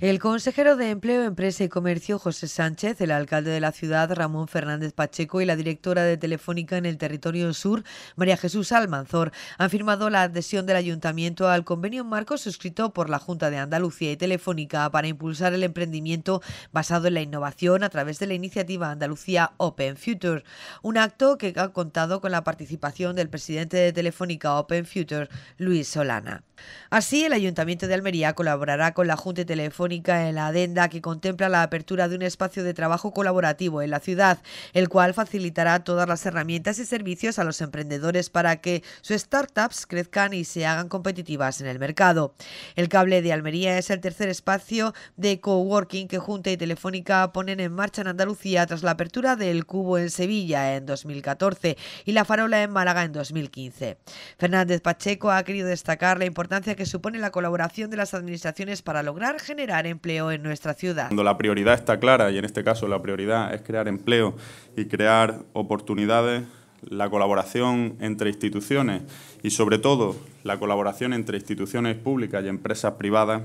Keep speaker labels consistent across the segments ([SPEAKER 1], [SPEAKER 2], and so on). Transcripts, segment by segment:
[SPEAKER 1] El consejero de Empleo, Empresa y Comercio, José Sánchez, el alcalde de la ciudad, Ramón Fernández Pacheco, y la directora de Telefónica en el territorio sur, María Jesús Almanzor, han firmado la adhesión del ayuntamiento al convenio marco suscrito por la Junta de Andalucía y Telefónica para impulsar el emprendimiento basado en la innovación a través de la iniciativa Andalucía Open Future, un acto que ha contado con la participación del presidente de Telefónica Open Future, Luis Solana. Así, el ayuntamiento de Almería colaborará con la Junta de Telefónica en la adenda que contempla la apertura de un espacio de trabajo colaborativo en la ciudad, el cual facilitará todas las herramientas y servicios a los emprendedores para que sus startups crezcan y se hagan competitivas en el mercado. El cable de Almería es el tercer espacio de coworking que Junta y Telefónica ponen en marcha en Andalucía tras la apertura del Cubo en Sevilla en 2014 y la Farola en Málaga en 2015. Fernández Pacheco ha querido destacar la importancia que supone la colaboración de las administraciones para lograr generar empleo en nuestra ciudad.
[SPEAKER 2] Cuando la prioridad está clara, y en este caso la prioridad es crear empleo y crear oportunidades, la colaboración entre instituciones y sobre todo la colaboración entre instituciones públicas y empresas privadas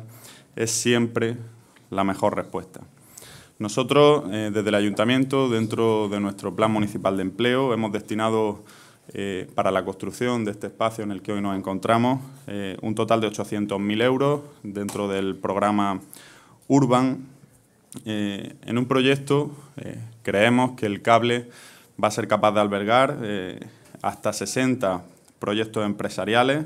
[SPEAKER 2] es siempre la mejor respuesta. Nosotros, eh, desde el Ayuntamiento, dentro de nuestro Plan Municipal de Empleo, hemos destinado eh, para la construcción de este espacio en el que hoy nos encontramos, eh, un total de 800.000 euros dentro del programa Urban. Eh, en un proyecto creemos que el cable va a ser capaz de albergar hasta 60 proyectos empresariales,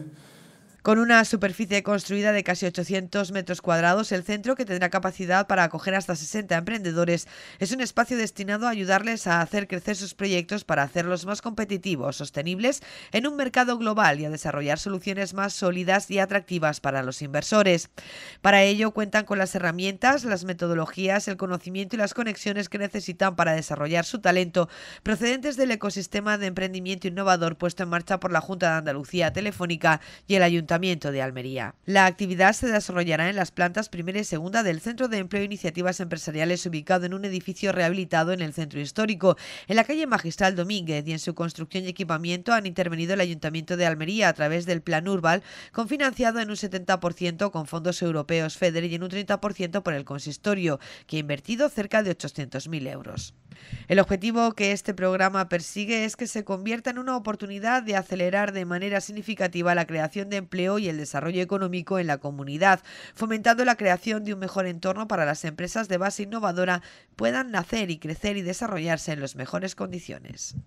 [SPEAKER 1] con una superficie construida de casi 800 metros cuadrados, el centro, que tendrá capacidad para acoger hasta 60 emprendedores, es un espacio destinado a ayudarles a hacer crecer sus proyectos para hacerlos más competitivos, sostenibles en un mercado global y a desarrollar soluciones más sólidas y atractivas para los inversores. Para ello cuentan con las herramientas, las metodologías, el conocimiento y las conexiones que necesitan para desarrollar su talento, procedentes del ecosistema de emprendimiento innovador puesto en marcha por la Junta de Andalucía Telefónica y el Ayuntamiento de Almería. La actividad se desarrollará en las plantas primera y segunda del Centro de Empleo e Iniciativas Empresariales ubicado en un edificio rehabilitado en el centro histórico, en la calle Magistral Domínguez y en su construcción y equipamiento han intervenido el Ayuntamiento de Almería a través del Plan Urbal, confinanciado en un 70% con fondos europeos FEDER y en un 30% por el consistorio, que ha invertido cerca de 800.000 euros. El objetivo que este programa persigue es que se convierta en una oportunidad de acelerar de manera significativa la creación de empleo y el desarrollo económico en la comunidad, fomentando la creación de un mejor entorno para las empresas de base innovadora puedan nacer y crecer y desarrollarse en las mejores condiciones.